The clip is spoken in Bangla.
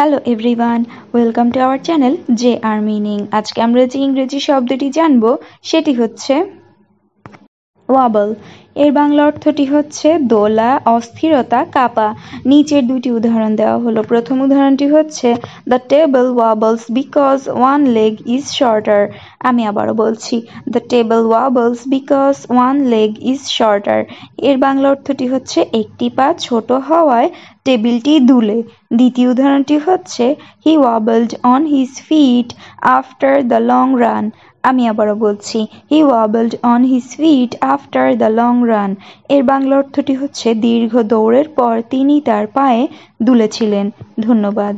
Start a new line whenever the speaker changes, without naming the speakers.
hello everyone welcome to our channel J R meaning আজকে আমরা যে ইংরেজি শব্দটি জানব সেটি হচ্ছে ওয়াবল এর বাংলা অর্থটি হচ্ছে দোলা অস্থিরতা কাপা নিচের দুটি উদাহরণ দেওয়া হলো প্রথম উদাহরণটি হচ্ছে the table wobbles because one leg is shorter আমি আবারও বলছি the table wobbles because one leg is shorter এর বাংলা অর্থটি হচ্ছে একটি পা ছোট হওয়ায় টেবিলটি দুলে দ্বিতীয় উদাহরণটি হচ্ছে he wobbled on his feet after the long run আমি আবারও বলছি he wobbled on his feet after the long run এর বাংলা অর্থটি হচ্ছে দীর্ঘ দৌড়ের পর তিনি তার পায়ে দুলেছিলেন
ধন্যবাদ